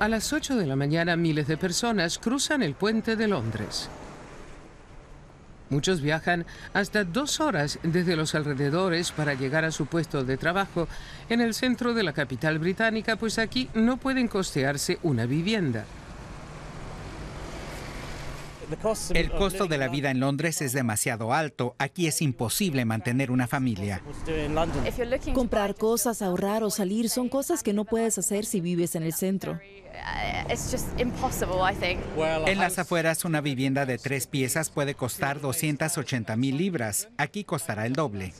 A las 8 de la mañana miles de personas cruzan el puente de Londres. Muchos viajan hasta dos horas desde los alrededores para llegar a su puesto de trabajo en el centro de la capital británica, pues aquí no pueden costearse una vivienda. El costo de la vida en Londres es demasiado alto. Aquí es imposible mantener una familia. Comprar cosas, ahorrar o salir son cosas que no puedes hacer si vives en el centro. En las afueras, una vivienda de tres piezas puede costar 280 mil libras. Aquí costará el doble.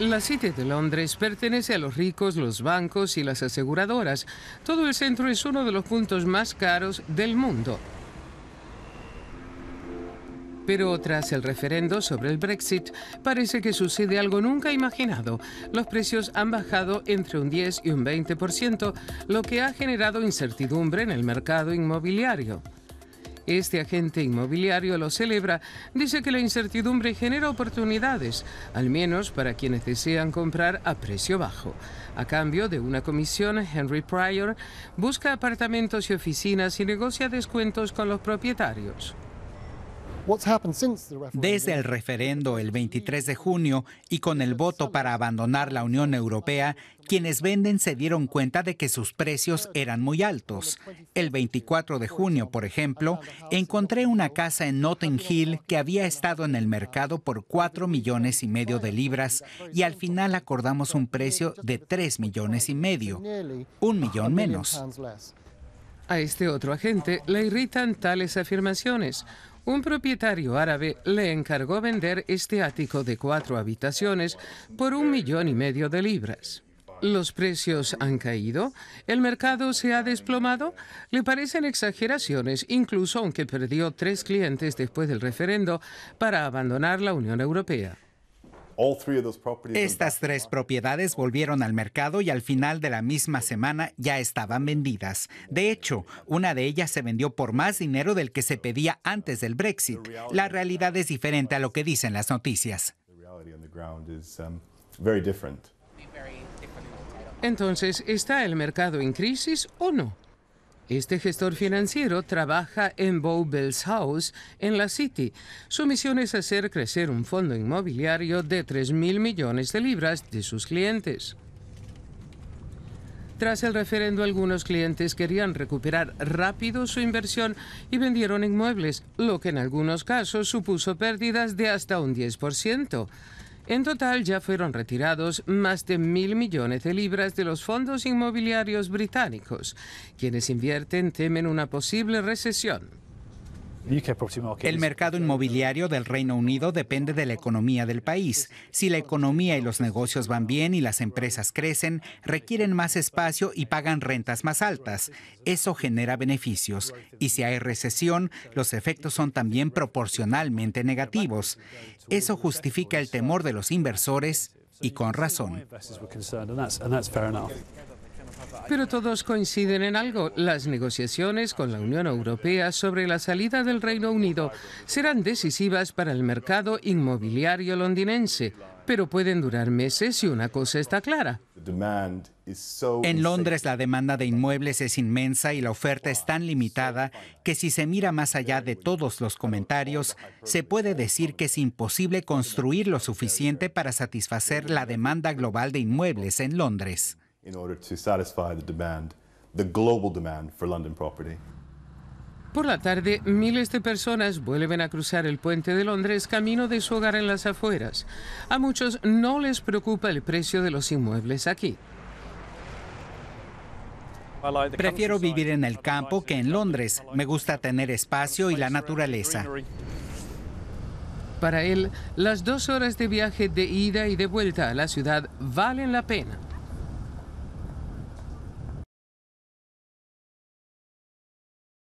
La City de Londres pertenece a los ricos, los bancos y las aseguradoras. Todo el centro es uno de los puntos más caros del mundo. Pero tras el referendo sobre el Brexit, parece que sucede algo nunca imaginado. Los precios han bajado entre un 10 y un 20%, lo que ha generado incertidumbre en el mercado inmobiliario. Este agente inmobiliario lo celebra. Dice que la incertidumbre genera oportunidades, al menos para quienes desean comprar a precio bajo. A cambio de una comisión, Henry Pryor busca apartamentos y oficinas y negocia descuentos con los propietarios. Desde el referendo el 23 de junio y con el voto para abandonar la Unión Europea, quienes venden se dieron cuenta de que sus precios eran muy altos. El 24 de junio, por ejemplo, encontré una casa en Notting Hill que había estado en el mercado por 4 millones y medio de libras y al final acordamos un precio de 3 millones y medio, un millón menos. A este otro agente le irritan tales afirmaciones. Un propietario árabe le encargó vender este ático de cuatro habitaciones por un millón y medio de libras. Los precios han caído, el mercado se ha desplomado, le parecen exageraciones, incluso aunque perdió tres clientes después del referendo para abandonar la Unión Europea. Estas tres propiedades volvieron al mercado y al final de la misma semana ya estaban vendidas. De hecho, una de ellas se vendió por más dinero del que se pedía antes del Brexit. La realidad es diferente a lo que dicen las noticias. Um, Entonces, ¿está el mercado en crisis o no? Este gestor financiero trabaja en Bells House, en la City. Su misión es hacer crecer un fondo inmobiliario de 3.000 mil millones de libras de sus clientes. Tras el referendo, algunos clientes querían recuperar rápido su inversión y vendieron inmuebles, lo que en algunos casos supuso pérdidas de hasta un 10%. En total ya fueron retirados más de mil millones de libras de los fondos inmobiliarios británicos. Quienes invierten temen una posible recesión. El mercado inmobiliario del Reino Unido depende de la economía del país. Si la economía y los negocios van bien y las empresas crecen, requieren más espacio y pagan rentas más altas. Eso genera beneficios. Y si hay recesión, los efectos son también proporcionalmente negativos. Eso justifica el temor de los inversores y con razón. Pero todos coinciden en algo. Las negociaciones con la Unión Europea sobre la salida del Reino Unido serán decisivas para el mercado inmobiliario londinense, pero pueden durar meses si una cosa está clara. En Londres la demanda de inmuebles es inmensa y la oferta es tan limitada que si se mira más allá de todos los comentarios, se puede decir que es imposible construir lo suficiente para satisfacer la demanda global de inmuebles en Londres. Por la tarde, miles de personas vuelven a cruzar el puente de Londres camino de su hogar en las afueras. A muchos no les preocupa el precio de los inmuebles aquí. Prefiero vivir en el campo que en Londres. Me gusta tener espacio y la naturaleza. Para él, las dos horas de viaje de ida y de vuelta a la ciudad valen la pena.